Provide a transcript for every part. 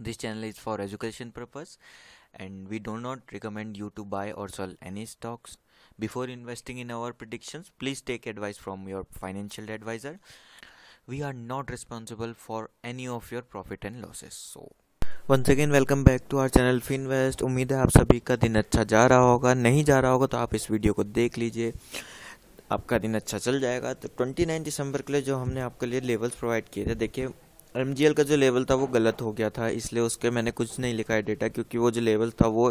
This channel is for education purpose and we do not recommend you to buy or sell any stocks. Before investing in our predictions, please take advice from your financial advisor. We are not responsible for any of your profit and losses. So once again welcome back to our channel Finvest उम्मीद है आप सभी का दिन अच्छा जा रहा होगा नहीं जा रहा होगा तो आप इस वीडियो को देख लीजिए आपका दिन अच्छा चल जाएगा तो 29 दिसंबर के लिए जो हमने आपके लिए लेवल्स प्रोवाइड किए थे देखिए एम का जो लेवल था वो गलत हो गया था इसलिए उसके मैंने कुछ नहीं लिखा है डेटा क्योंकि वो जो लेवल था वो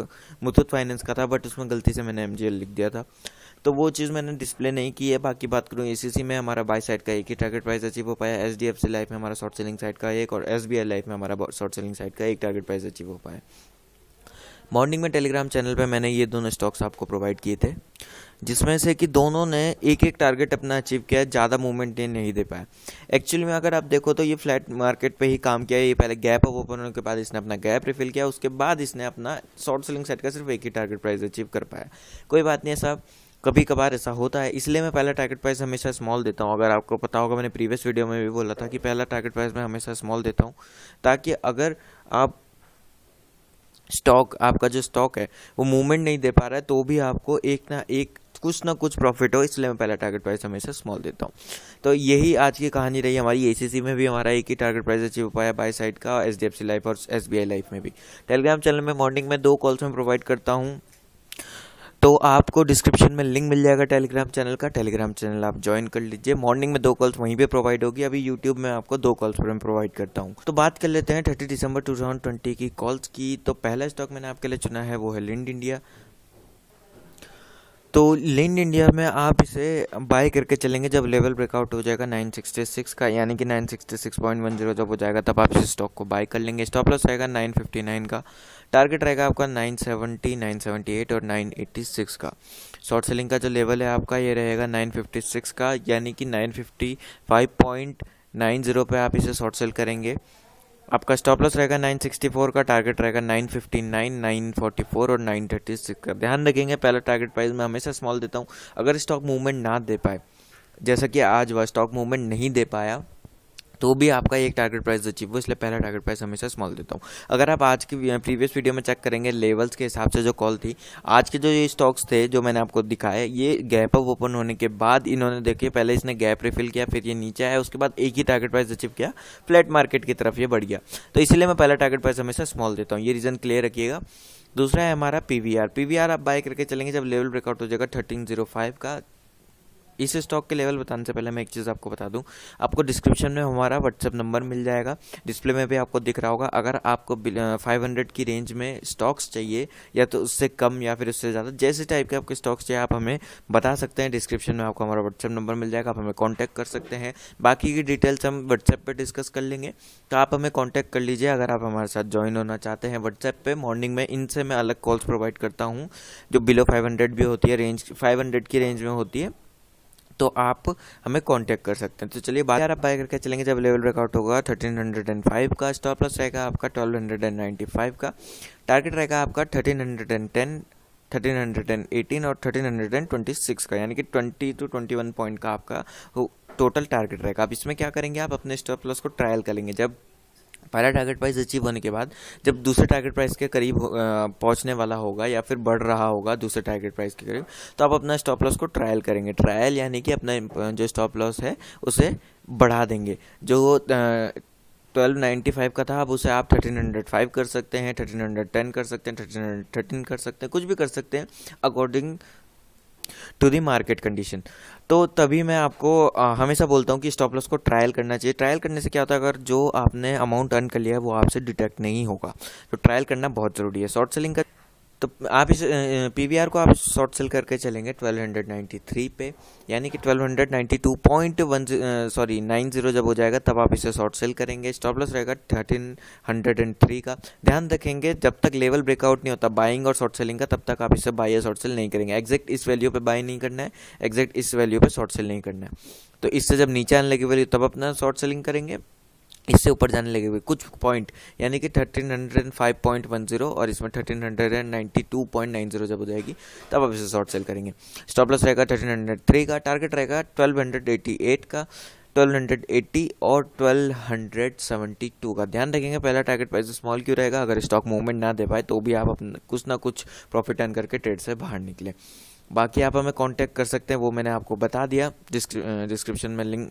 मुथुत फाइनेंस का था बट उसमें गलती से मैंने एम लिख दिया था तो वो चीज़ मैंने डिस्प्ले नहीं की है बाकी बात करूँ ए में हमारा बाई साइड का एक ही टारगेट प्राइस अचीव हो पाया एच डी लाइफ में हमारा शॉर्ट सेलिंग साइड का एक और एस लाइफ में हमारा शॉर्ट सेलिंग साइड का एक टारगेट प्राइस अचीव हो पाया मॉर्निंग में टेलीग्राम चैनल पे मैंने ये दोनों स्टॉक्स आपको प्रोवाइड किए थे जिसमें से कि दोनों ने एक एक टारगेट अपना अचीव किया है ज़्यादा मूवमेंट ये नहीं दे पाया एक्चुअली में अगर आप देखो तो ये फ्लैट मार्केट पे ही काम किया है ये पहले गैप अप ओपन होने के बाद इसने अपना गैप रिफिल किया उसके बाद इसने अपना शॉर्ट सेलिंग सेट का सिर्फ एक ही टारगेट प्राइस अचीव कर पाया कोई बात नहीं है साहब कभी कभार ऐसा होता है इसलिए मैं पहला टारगेट प्राइस हमेशा स्मॉल देता हूँ अगर आपको पता होगा मैंने प्रीवियस वीडियो में भी बोला था कि पहला टारगेट प्राइस मैं हमेशा स्मॉल देता हूँ ताकि अगर आप स्टॉक आपका जो स्टॉक है वो मूवमेंट नहीं दे पा रहा है तो भी आपको एक ना एक कुछ ना कुछ प्रॉफिट हो इसलिए मैं पहला टारगेट प्राइस हमेशा स्मॉल देता हूँ तो यही आज की कहानी रही हमारी ए में भी हमारा एक ही टारगेट प्राइस अचीव हो पाया बाय साइड का एच लाइफ और एस लाइफ में भी टेलीग्राम चैनल में मॉर्निंग में दो कॉल्स में प्रोवाइड करता हूँ तो आपको डिस्क्रिप्शन में लिंक मिल जाएगा टेलीग्राम चैनल का टेलीग्राम चैनल आप ज्वाइन कर लीजिए मॉर्निंग में दो कॉल्स वहीं पे प्रोवाइड होगी अभी यूट्यूब में आपको दो कॉल्स पर मैं प्रोवाइड करता हूँ तो बात कर लेते हैं थर्टी दिसंबर टू की कॉल्स की तो पहला स्टॉक मैंने आपके लिए चुना है वो है लिंड इंडिया तो लिन इंडिया में आप इसे बाय करके चलेंगे जब लेवल ब्रेकआउट हो जाएगा 966 का यानी कि 966.10 जब हो जाएगा तब आप इस स्टॉक को बाय कर लेंगे स्टॉप लॉस रहेगा 959 का टारगेट रहेगा आपका 970, 978 और 986 का शॉर्ट सेलिंग का जो लेवल है आपका ये रहेगा 956 का यानी कि 955.90 पे आप इसे शॉर्ट सेल करेंगे आपका स्टॉप लॉस रहेगा 964 का टारगेट रहेगा 959, 944 और 936 का ध्यान रखेंगे पहला टारगेट प्राइस मैं हमेशा स्मॉल देता हूँ अगर स्टॉक मूवमेंट ना दे पाए जैसा कि आज वह स्टॉक मूवमेंट नहीं दे पाया तो भी आपका एक टारगेट प्राइस अचीव हो इसलिए पहला टारगेट प्राइस हमेशा स्मॉल देता हूँ अगर आप आज की प्रीवियस वीडियो में चेक करेंगे लेवल्स के हिसाब से जो कॉल थी आज के जो ये स्टॉक्स थे जो मैंने आपको दिखाया ये गैप अप ओपन होने के बाद इन्होंने देखिए पहले इसने गैप रिफिल किया फिर ये नीचे आया उसके बाद एक ही टारगेट प्राइस अचीव किया फ्लैट मार्केट की तरफ ये बढ़ गया तो इसलिए मैं पहला टारगेट प्राइस हमेशा स्मॉल देता हूँ ये रीज़न क्लियर रखिएगा दूसरा है हमारा P V R P V R आप बाय करके चलेंगे जब लेवल ब्रेकआउट हो जाएगा थर्टीन जीरो फाइव का इस स्टॉक के लेवल बताने से पहले मैं एक चीज़ आपको बता दूं आपको डिस्क्रिप्शन में हमारा व्हाट्सअप नंबर मिल जाएगा डिस्प्ले में भी आपको दिख रहा होगा अगर आपको 500 की रेंज में स्टॉक्स चाहिए या तो उससे कम या फिर उससे ज़्यादा जैसे टाइप के आपके स्टॉक्स चाहिए आप हमें बता सकते हैं डिस्क्रिप्शन में आपको हमारा व्हाट्सअप नंबर मिल जाएगा आप हमें कॉन्टैक्ट कर सकते हैं बाकी की डिटेल्स हम व्हाट्सएप पर डिस्कस कर लेंगे तो आप हमें कॉन्टैक्ट कर लीजिए अगर आप हमारे साथ ज्वाइन होना चाहते हैं व्हाट्सएप पर मॉर्निंग में इनसे मैं अलग कॉल्स प्रोवाइड करता हूँ जो बिलो फाइव भी होती है रेंज फाइव की रेंज में होती है तो आप हमें कांटेक्ट कर सकते हैं तो चलिए बारह आप बाय करके चलेंगे जब लेवल ब्रेकआउट होगा थर्टीन हंड्रेड एंड फाइव का स्टॉप लॉस रहेगा आपका twelve hundred and ninety five का टारगेट रहेगा आपका thirteen hundred and ten thirteen hundred and eighteen और thirteen hundred and twenty six का यानी कि twenty two twenty one point का आपका टोटल टारगेट रहेगा आप इसमें क्या करेंगे आप अपने स्टॉप लॉस को ट्रायल करेंगे जब पहला टारगेट प्राइस अचीव होने के बाद जब दूसरे टारगेट प्राइस के करीब पहुंचने वाला होगा या फिर बढ़ रहा होगा दूसरे टारगेट प्राइस के करीब तो आप अपना स्टॉप लॉस को ट्रायल करेंगे ट्रायल यानी कि अपना जो स्टॉप लॉस है उसे बढ़ा देंगे जो ट्वेल्व नाइन्टी फाइव का था अब उसे आप थर्टीन हंड्रेड फाइव कर सकते हैं थर्टीन हंड्रेड टेन कर सकते हैं थर्टीन हंड्रेड थर्टीन कर सकते हैं कुछ भी कर सकते हैं according to the market condition तो तभी मैं आपको आ, हमेशा बोलता हूँ कि स्टॉप लॉस को ट्रायल करना चाहिए ट्रायल करने से क्या होता है अगर जो आपने अमाउंट अर्न कर लिया है वो आपसे डिटेक्ट नहीं होगा तो ट्रायल करना बहुत ज़रूरी है शॉर्ट सेलिंग का तो आप इस पी को आप शॉर्ट सेल करके चलेंगे 1293 पे यानी कि 1292.1 सॉरी 90 जब हो जाएगा तब आप इसे शॉर्ट सेल करेंगे स्टॉप लॉस रहेगा 1303 का ध्यान रखेंगे जब तक लेवल ब्रेकआउट नहीं होता बाइंग और शॉर्ट सेलिंग का तब तक आप इसे बाई या शॉर्ट सेल नहीं करेंगे एग्जैक्ट इस वैल्यू पर बाई नहीं करना है एग्जैक्ट इस वैल्यू पर शॉर्ट सेल नहीं करना है तो इससे जब नीचे आने लगी वैल्यू तब अपना शॉर्ट सेलिंग करेंगे इससे ऊपर जाने लगे हुए कुछ पॉइंट यानी कि thirteen hundred and five point one zero और इसमें thirteen hundred and ninety two point nine zero जब हो जाएगी तब आप इसे शॉर्ट सेल करेंगे स्टॉप लॉस रहेगा थर्टीन हंड्रेड थ्री का टारगेट रहेगा ट्वेल्व हंड्रेड एटी एट का ट्वेल्व हंड्रेड एट्टी और ट्वेल्व हंड्रेड सेवेंटी टू का ध्यान रखेंगे पहला टारगेट प्राइस स्मॉल क्यों रहेगा अगर स्टॉक मूवमेंट ना दे पाए तो भी आप अपना कुछ ना कुछ प्रॉफिट अर्न करके ट्रेड से बाहर निकले बाकी आप हमें कॉन्टैक्ट कर सकते हैं वो मैंने आपको बता दिया डिस्क्रिप्शन में लिंक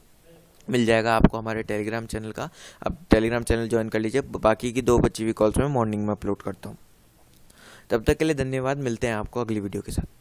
मिल जाएगा आपको हमारे टेलीग्राम चैनल का अब टेलीग्राम चैनल ज्वाइन कर लीजिए बाकी की दो बच्ची हुई कॉल्स में मॉर्निंग में अपलोड करता हूँ तब तक के लिए धन्यवाद मिलते हैं आपको अगली वीडियो के साथ